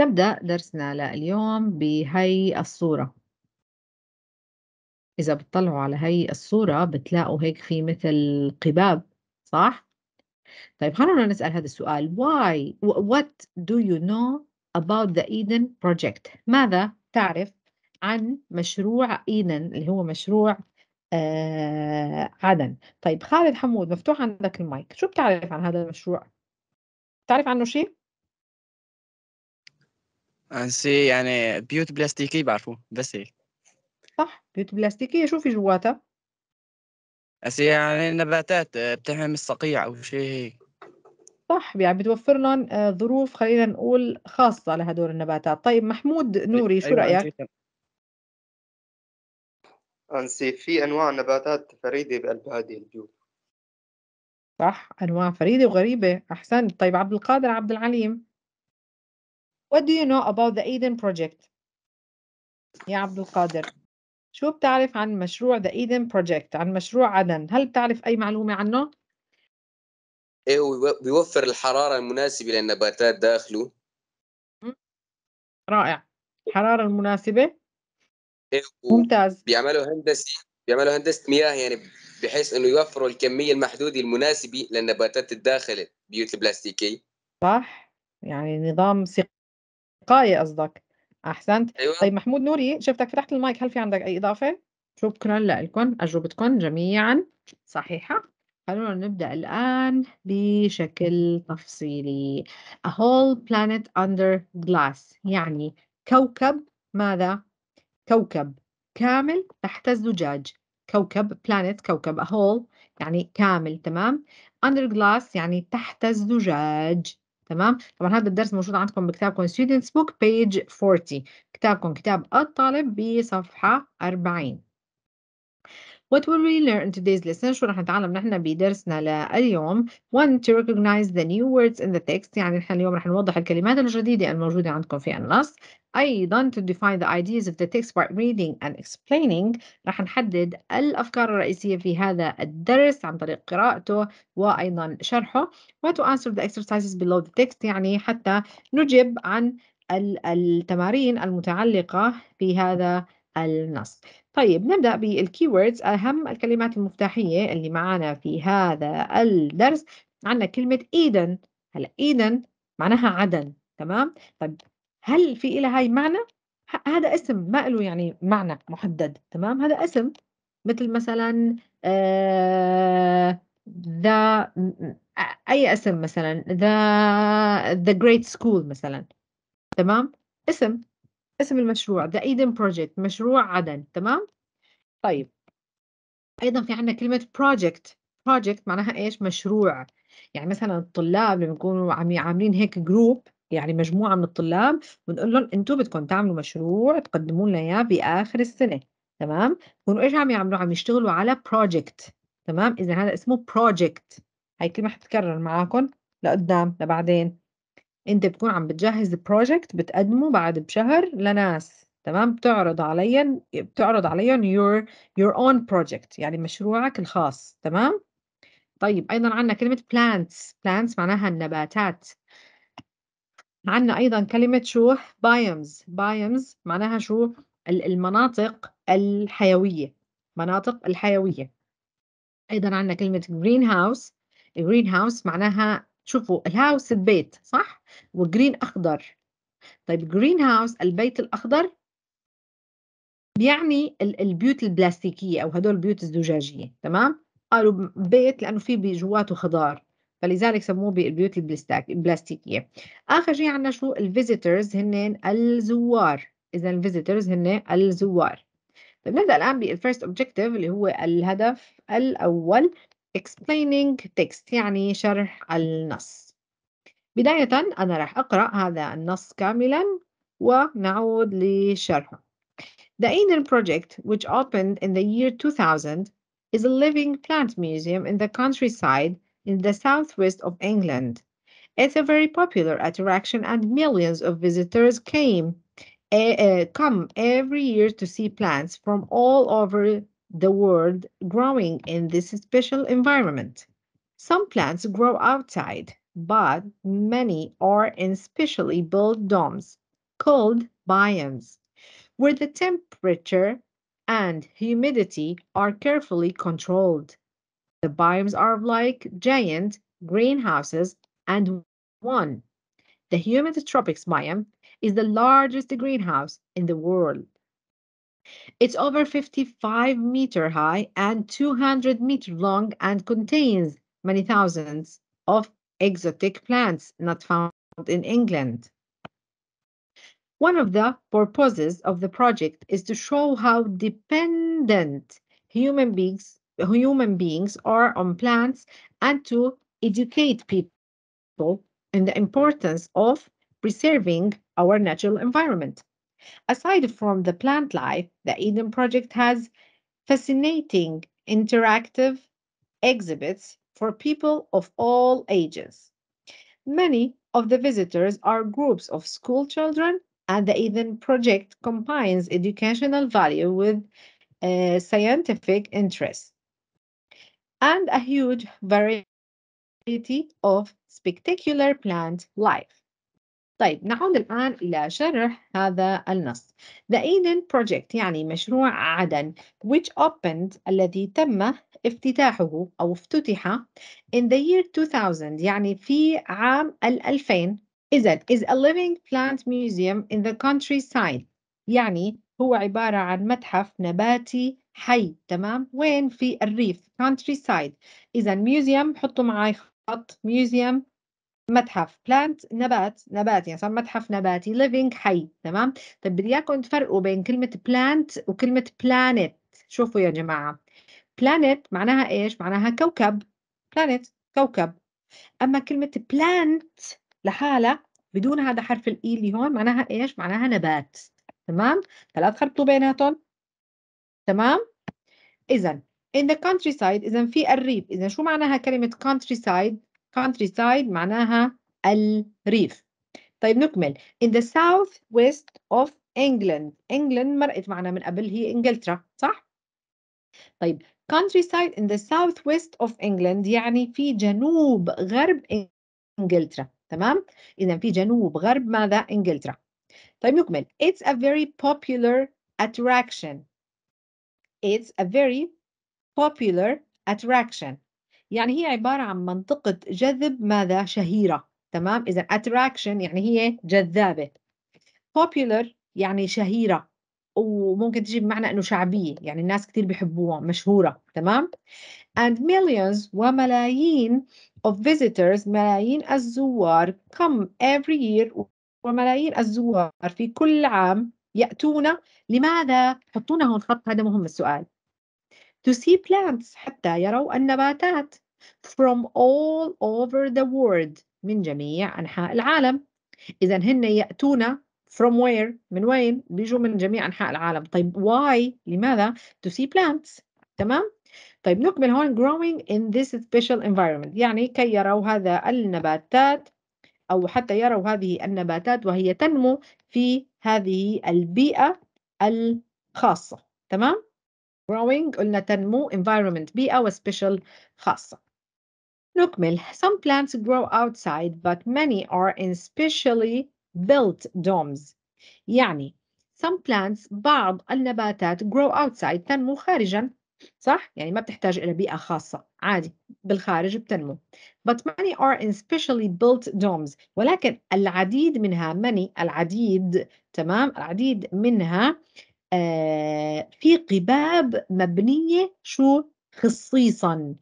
نبدأ درسنا لليوم بهي الصورة إذا بتطلعوا على هي الصورة بتلاقوا هيك في مثل قباب صح؟ طيب خلونا نسأل هذا السؤال why what do you know about the Eden project ماذا تعرف عن مشروع Eden اللي هو مشروع آه عدن طيب خالد حمود مفتوح عندك المايك شو بتعرف عن هذا المشروع بتعرف عنه شيء انسي آه، يعني بيوت بلاستيكي بعرفوه بس هيك صح بيوت بلاستيكية شو في جواتها انسي آه، يعني نباتات آه، بتحمي الصقيع أو شيء هيك صح يعني بتوفر لهم ظروف خلينا نقول خاصة لهدول النباتات طيب محمود نوري شو أيوة رأيك؟ أنسي في أنواع نباتات فريدة بقلب هذه البيوت صح أنواع فريدة وغريبة أحسنت طيب عبد القادر عبد العليم What do you know about the Eden Project? يا عبد القادر شو بتعرف عن مشروع The Eden Project عن مشروع عدن هل بتعرف أي معلومة عنه؟ ايه بيوفر الحرارة المناسبة للنباتات داخله رائع الحرارة المناسبة إيه ممتاز بيعملوا هندسة بيعملوا هندسة مياه يعني بحيث انه يوفروا الكمية المحدودة المناسبة للنباتات الداخلة البيوت البلاستيكية صح يعني نظام ثقة وقايه قصدك احسنت أيوة. طيب محمود نوري شفتك فتحت المايك هل في عندك اي اضافه شكرا لكم اجوبتكم جميعا صحيحه خلونا نبدا الان بشكل تفصيلي a whole planet under glass يعني كوكب ماذا كوكب كامل تحت الزجاج كوكب planet كوكب a whole يعني كامل تمام under glass يعني تحت الزجاج تمام طبعا هذا الدرس موجود عندكم بكتابكم students book page 40 كتابكم كتاب الطالب بصفحة 40 What will we learn in today's lesson؟ شو رح نتعلم نحن بدرسنا لليوم؟ One to recognize the new words in the text يعني نحن اليوم رح نوضح الكلمات الجديدة الموجودة عندكم في النص. أيضا to define the ideas of the text by reading and explaining رح نحدد الأفكار الرئيسية في هذا الدرس عن طريق قراءته وأيضا شرحه و to answer the exercises below the text يعني حتى نجب عن التمارين المتعلقة بهذا النص طيب نبدأ بالكيوردز أهم الكلمات المفتاحية اللي معانا في هذا الدرس عندنا كلمة إيدن هلا إيدن معناها عدن تمام طيب هل في لها هاي معنى هذا اسم ما له يعني معنى محدد تمام هذا اسم مثل مثلا آه ذا اي اسم مثلا ذا ذا جريت سكول مثلا تمام اسم اسم المشروع ذا ايدن بروجكت مشروع عدن تمام طيب ايضا في عندنا كلمه بروجكت بروجكت معناها ايش مشروع يعني مثلا الطلاب لما يكونوا عاملين هيك جروب يعني مجموعه من الطلاب بنقول لهم انتم بدكم تعملوا مشروع تقدموا لنا اياه باخر السنه تمام بكونوا ايش عم يعملوا عم يشتغلوا على بروجكت تمام اذا هذا اسمه بروجكت هاي كلمه حتتكرر معاكم لقدام لبعدين أنت بتكون عم بتجهّز بروجكت بتقدّمه بعد بشهر لناس، تمام، بتعرض عليّا بتعرض عليّا your your own project يعني مشروعك الخاص، تمام، طيب أيضًا عندنا كلمة plants plants معناها النباتات. عندنا أيضًا كلمة شو biomes biomes معناها شو المناطق الحيوية، مناطق الحيوية. أيضًا عندنا كلمة greenhouse greenhouse معناها شوفوا الهاوس البيت صح وجرين أخضر طيب جرين هاوس البيت الأخضر بيعني البيوت البلاستيكية أو هدول البيوت الزجاجية تمام قالوا بيت لأنه في جواته خضار فلذلك سموه بالبيوت البلاستيكية آخر شيء عندنا شو الفيزيتورز هن الزوار إذا الفيزيتورز هن الزوار طيب نبدأ الآن بالفيرست أوبجيكتيف اللي هو الهدف الأول explaining text يعني شرح النص بداية أنا راح أقرأ هذا النص كاملا ونعود لشرحه The Aiden project which opened in the year 2000 is a living plant museum in the countryside in the southwest of England. It's a very popular attraction and millions of visitors came uh, come every year to see plants from all over the world growing in this special environment. Some plants grow outside, but many are in specially built domes called biomes, where the temperature and humidity are carefully controlled. The biomes are like giant greenhouses and one. The humid tropics biome is the largest greenhouse in the world it's over 55 meter high and 200 meter long and contains many thousands of exotic plants not found in England. One of the purposes of the project is to show how dependent human beings human beings are on plants and to educate people in the importance of preserving our natural environment. Aside from the plant life, the Eden Project has fascinating interactive exhibits for people of all ages. Many of the visitors are groups of school children, and the Eden Project combines educational value with uh, scientific interest and a huge variety of spectacular plant life. طيب نعود الآن إلى شرح هذا النص. The Eden Project يعني مشروع عدن which opened الذي تم افتتاحه أو افتتح in the year 2000 يعني في عام ال 2000 it, is a living plant museum in the countryside يعني هو عبارة عن متحف نباتي حي تمام وين في الريف countryside إذا museum حطوا معي خط museum متحف بلانت نبات نبات يعني صار متحف نباتي living حي تمام طيب بدي اياكم تفرقوا بين كلمة بلانت وكلمة بلانت شوفوا يا جماعة بلانت معناها ايش معناها كوكب بلانت كوكب اما كلمة بلانت لحالها بدون هذا حرف الاي e اللي هون معناها ايش معناها نبات تمام فلا تخربطوا بيناتهم تمام اذا in the countryside اذا في قريب اذا شو معناها كلمة countryside Countryside, معناها الريف طيب نكمل in the southwest of England England مرقت معنا من قبل هي إنجلترا صح؟ طيب countryside in the southwest of England يعني في جنوب غرب إنجلترا تمام؟ إذا في جنوب غرب ماذا؟ إنجلترا طيب نكمل it's a very popular attraction it's a very popular attraction يعني هي عبارة عن منطقة جذب ماذا شهيرة تمام إذا attraction يعني هي جذابة popular يعني شهيرة وممكن تجي بمعنى انه شعبيه يعني الناس كثير بيحبوها مشهوره تمام and millions وملايين of visitors ملايين الزوار come every year وملايين الزوار في كل عام ياتون لماذا حطونا هون خط هذا مهم السؤال to see plants حتى يروا النباتات from all over the world من جميع أنحاء العالم إذا هن يأتون from where من وين بيجوا من جميع أنحاء العالم طيب why لماذا to see plants تمام طيب نكمل هون growing in this special environment يعني كي يروا هذا النباتات أو حتى يروا هذه النباتات وهي تنمو في هذه البيئة الخاصة تمام growing قلنا تنمو environment بيئة وspecial خاصة نكمل some plants grow outside but many are in specially built domes يعني some plants بعض النباتات grow outside تنمو خارجا صح؟ يعني ما بتحتاج إلى بيئة خاصة عادي بالخارج بتنمو but many are in specially built domes ولكن العديد منها many العديد تمام العديد منها آه، في قباب مبنية شو خصيصا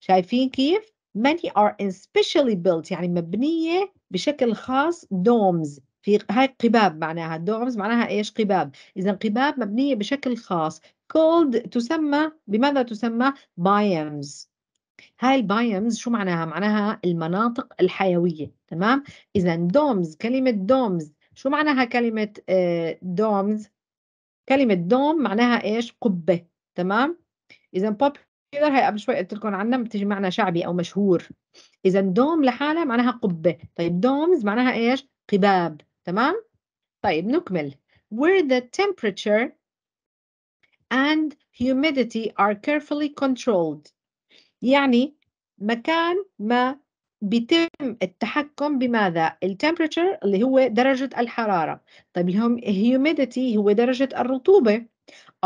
شايفين كيف؟ many are especially built يعني مبنية بشكل خاص دومز في هاي قباب معناها دومز معناها ايش قباب اذا قباب مبنيه بشكل خاص called تسمى بماذا تسمى biomes هاي البايمز شو معناها معناها المناطق الحيويه تمام اذا دومز كلمه دومز شو معناها كلمه آه، دومز كلمة دوم معناها إيش قبة تمام إذا popular هي قبل شوي قلت لكم عنها بتجي معنى شعبي أو مشهور إذا دوم لحالها معناها قبة طيب دومز معناها إيش قباب تمام طيب نكمل where the temperature and humidity are carefully controlled يعني مكان ما بيتم التحكم بماذا؟ temperature اللي هو درجة الحرارة طيب الهم humidity هو درجة الرطوبة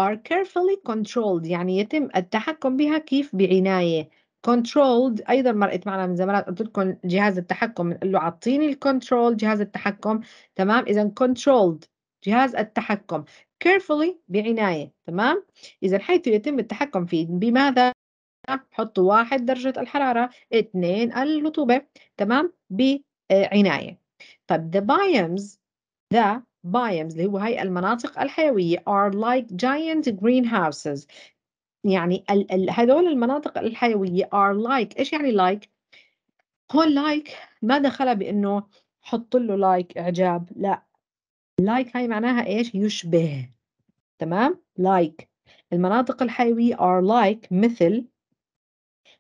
are carefully controlled يعني يتم التحكم بها كيف بعناية controlled أيضا مرقت معنا من زمان قلت لكم جهاز التحكم بنقول له أعطيني الكنترول جهاز التحكم تمام إذا controlled جهاز التحكم carefully بعناية تمام إذا حيث يتم التحكم فيه بماذا حطوا واحد درجة الحرارة اثنين الرطوبة تمام بعناية طب the biomes the biomes اللي هو هاي المناطق الحيوية are like giant greenhouses يعني ال ال هذول المناطق الحيوية are like ايش يعني like؟ هون like ما دخلها بانه حط له like اعجاب لا like هاي معناها ايش؟ يشبه تمام؟ like المناطق الحيوية are like مثل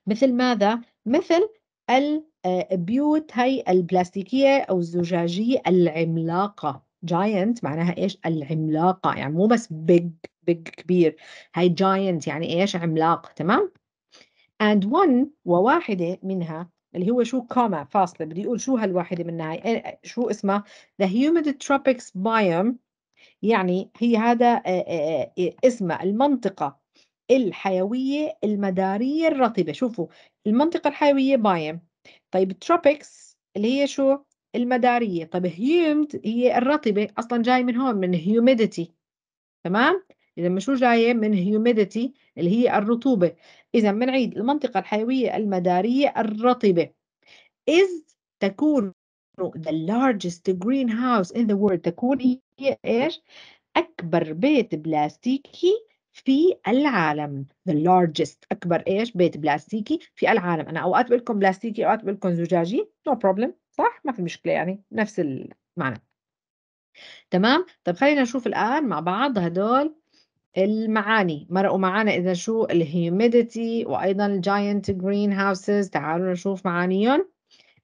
مثل ماذا؟ مثل آه، البيوت هي البلاستيكية أو الزجاجية العملاقة جاينت معناها إيش؟ العملاقة يعني مو بس بيج بيج كبير هاي جاينت يعني إيش؟ عملاق تمام؟ and one وواحدة منها اللي هو شو كوما فاصلة بدي أقول شو هالواحدة منها إيه، إيه، شو اسمها the humid tropics biome يعني هي هذا آه، آه، اسمها المنطقة الحيوية المدارية الرطبة شوفوا المنطقة الحيوية بايم طيب تروبكس اللي هي شو المدارية طيب هيومد هي الرطبة أصلا جاي من هون من هيوميديتي تمام إذا شو جاية من هيوميديتي اللي هي الرطوبة إذا بنعيد المنطقة الحيوية المدارية الرطبة إذ تكون the largest greenhouse in the world تكون هي إيش أكبر بيت بلاستيكي في العالم the largest أكبر إيش بيت بلاستيكي في العالم أنا أوقات بقول لكم بلاستيكي أوقات بقول لكم زجاجي no problem صح ما في مشكلة يعني نفس المعنى تمام طب خلينا نشوف الآن مع بعض هدول المعاني مرقوا معنا إذا شو الهيوميديتي وأيضا الجاينت جرين هاوسز تعالوا نشوف معانيهم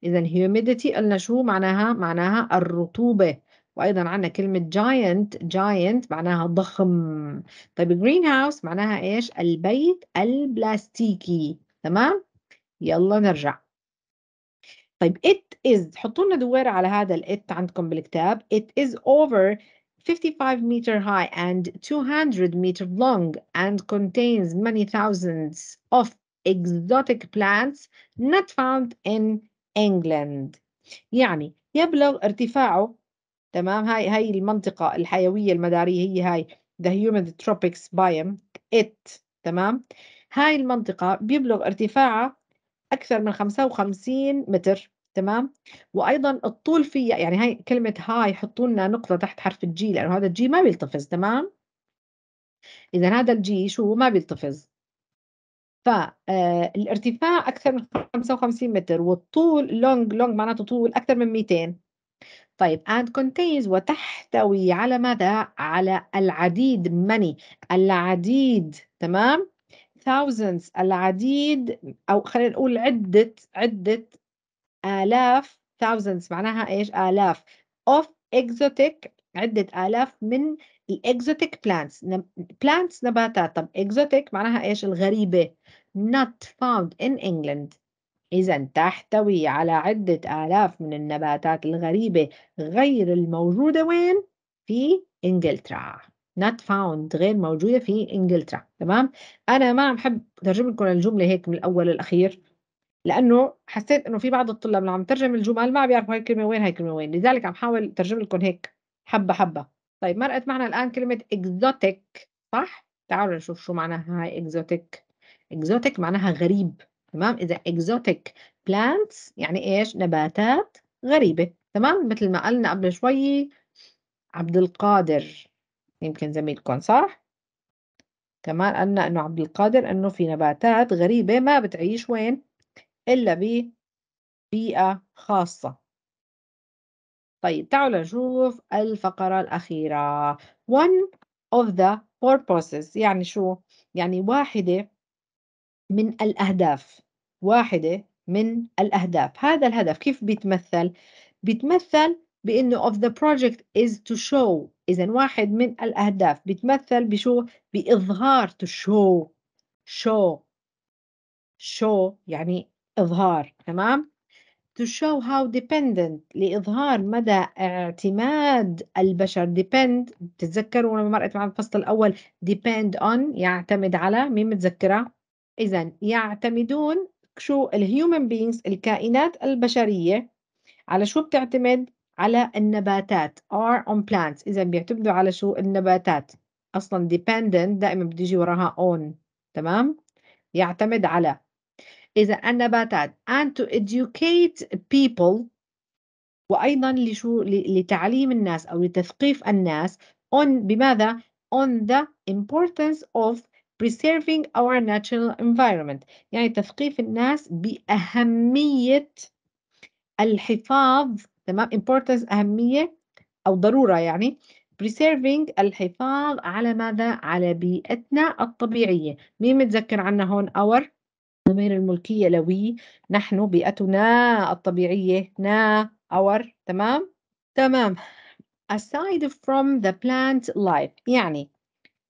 إذا humidity قلنا شو معناها؟ معناها الرطوبة وأيضا عندنا كلمة giant giant معناها ضخم طيب جرين هاوس معناها إيش البيت البلاستيكي تمام يلا نرجع طيب it is حطوا لنا دوار على هذا it عندكم بالكتاب it is over 55 meter high and 200 meter long and contains many thousands of exotic plants not found in England يعني يبلغ ارتفاعه تمام هاي هاي المنطقة الحيوية المدارية هي هاي the humid tropics biome it تمام هاي المنطقة بيبلغ ارتفاعها أكثر من 55 متر تمام وأيضا الطول فيها يعني هاي كلمة هاي حطوا لنا نقطة تحت حرف الجي لأنه هذا الجي ما بيلتفظ تمام إذا هذا الجي شو ما بيلتفظ فالارتفاع آه، أكثر من 55 متر والطول لونج لونج معناته طول أكثر من 200 طيب and contains وتحتوي على ماذا؟ على العديد many العديد تمام؟ thousands العديد أو خلينا نقول عدة عدة آلاف thousands معناها إيش؟ آلاف of exotic عدة آلاف من الاكزوتيك plants plants نباتات طب exotic معناها إيش؟ الغريبة not found in England إذا تحتوي على عدة آلاف من النباتات الغريبة غير الموجودة وين؟ في إنجلترا not found غير موجودة في إنجلترا تمام؟ أنا ما بحب أترجم لكم الجملة هيك من الأول للأخير لأنه حسيت إنه في بعض الطلاب اللي عم ترجم الجمل ما بيعرفوا هاي الكلمة وين هاي الكلمة وين لذلك عم حاول أترجم لكم هيك حبة حبة طيب مرقت معنا الآن كلمة exotic صح؟ تعالوا نشوف شو معناها هاي exotic exotic معناها غريب تمام إذا exotic plants يعني إيش نباتات غريبة تمام مثل ما قلنا قبل شوي عبد القادر يمكن زميلكم صح كمان قلنا انه عبد القادر انه في نباتات غريبة ما بتعيش وين الا ببيئة خاصة طيب تعالوا نشوف الفقرة الأخيرة one of the purposes يعني شو يعني واحدة من الأهداف واحدة من الأهداف هذا الهدف كيف بيتمثل؟ بيتمثل بإنه of the project is to show إذا واحد من الأهداف بيتمثل بشو؟ بإظهار to show show show يعني إظهار تمام؟ to show how dependent لإظهار مدى اعتماد البشر depend بتتذكروا لما مرقت مع الفصل الأول depend on يعتمد على مين متذكرة؟ إذا يعتمدون شو الهيومن بينز الكائنات البشرية على شو بتعتمد؟ على النباتات are on plants إذا بيعتمدوا على شو النباتات أصلا dependent دائما بده يجي وراها on تمام؟ يعتمد على إذا النباتات and to educate people وأيضا لشو لتعليم الناس أو لتثقيف الناس on بماذا؟ on the importance of preserving our natural environment يعني تثقيف الناس بأهمية الحفاظ تمام importance أهمية أو ضرورة يعني preserving الحفاظ على ماذا؟ على بيئتنا الطبيعية مين متذكر عنا هون our ضمير الملكية لوي نحن بيئتنا الطبيعية نا our تمام؟ تمام aside from the plant life يعني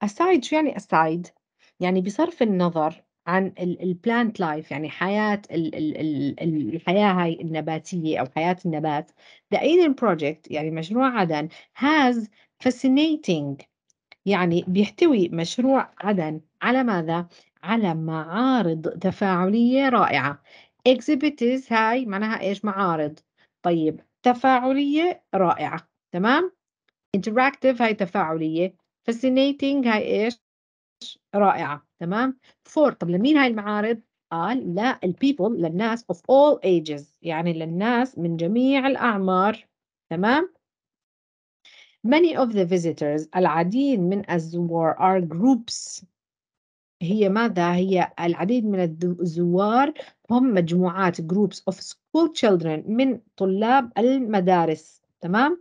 aside شو يعني aside؟ يعني بصرف النظر عن البلانت لايف يعني حياة الـ الـ الحياة هاي النباتية أو حياة النبات the Aiden Project يعني مشروع عدن has fascinating يعني بيحتوي مشروع عدن على ماذا؟ على معارض تفاعلية رائعة exhibits هاي معناها إيش معارض طيب تفاعلية رائعة تمام؟ interactive هاي تفاعلية fascinating هاي إيش؟ رائعة تمام فور طب لمين هاي المعارض قال لا البيبل للناس of all ages يعني للناس من جميع الأعمار تمام many of the visitors العديد من الزوار are groups هي ماذا هي العديد من الزوار هم مجموعات groups of school children من طلاب المدارس تمام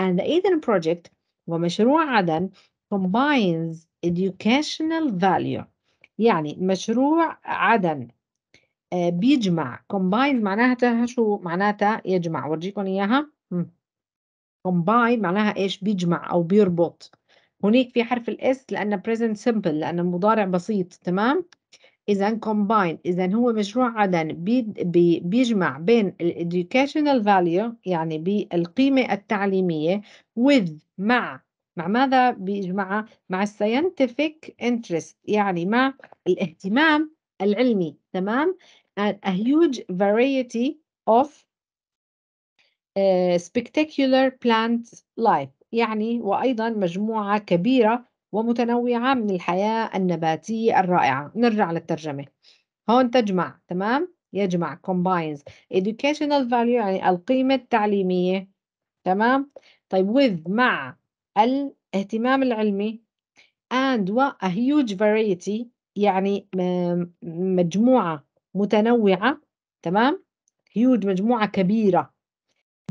and the Eden project ومشروع عدن combines educational value يعني مشروع عدن آه، بيجمع combine معناها شو معناتها يجمع ورجيكم اياها combine معناها ايش بيجمع او بيربط هناك في حرف الاس لانه present simple لانه مضارع بسيط تمام اذا combine اذا هو مشروع عدن بي بي بيجمع بين ال educational value يعني بالقيمه التعليميه with مع مع ماذا بيجمعها؟ مع الساينتفك انترست يعني مع الاهتمام العلمي تمام؟ a huge variety of آه، spectacular plant life يعني وأيضا مجموعة كبيرة ومتنوعة من الحياة النباتية الرائعة نرجع للترجمة هون تجمع تمام؟ يجمع combines educational value يعني القيمة التعليمية تمام؟ طيب with مع الاهتمام العلمي and a huge variety يعني مجموعة متنوعة تمام huge مجموعة كبيرة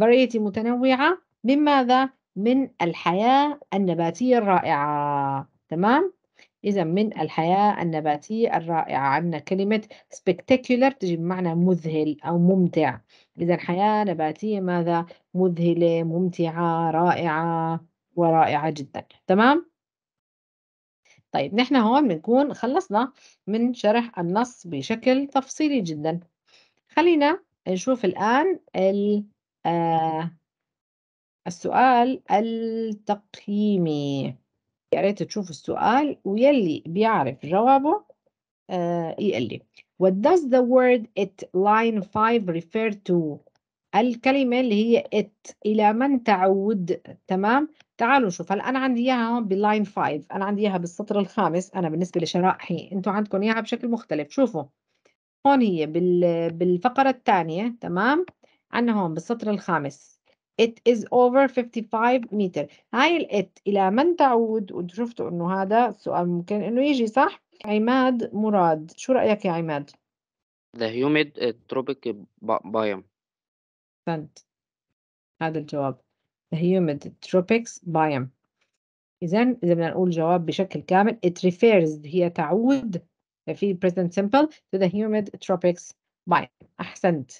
variety متنوعة من ماذا؟ من الحياة النباتية الرائعة تمام؟ إذا من الحياة النباتية الرائعة عندنا كلمة spectacular تجي بمعنى مذهل أو ممتع إذا حياة نباتية ماذا؟ مذهلة ممتعة رائعة ورائعة جدا تمام؟ طيب نحن هون بنكون خلصنا من شرح النص بشكل تفصيلي جدا خلينا نشوف الآن آه، السؤال التقييمي يا ريت تشوفوا السؤال ويلي بيعرف جوابه آه لي What does the word it line 5 refer to؟ الكلمة اللي هي it إلى من تعود تمام؟ تعالوا نشوف هلا انا عندي اياها هون باللاين 5 انا عندي اياها بالسطر الخامس انا بالنسبه لشرائحي انتم عندكم اياها بشكل مختلف شوفوا هون هي بال بالفقره الثانيه تمام عندنا هون بالسطر الخامس it is over 55 متر هاي الات الى من تعود وشفتوا انه هذا السؤال ممكن انه يجي صح عماد مراد شو رايك يا عماد The humid tropic biome. فهمت هذا الجواب humid tropics biome إذا إذا بدنا نقول جواب بشكل كامل it refers هي تعود في present simple to the humid tropics biome أحسنت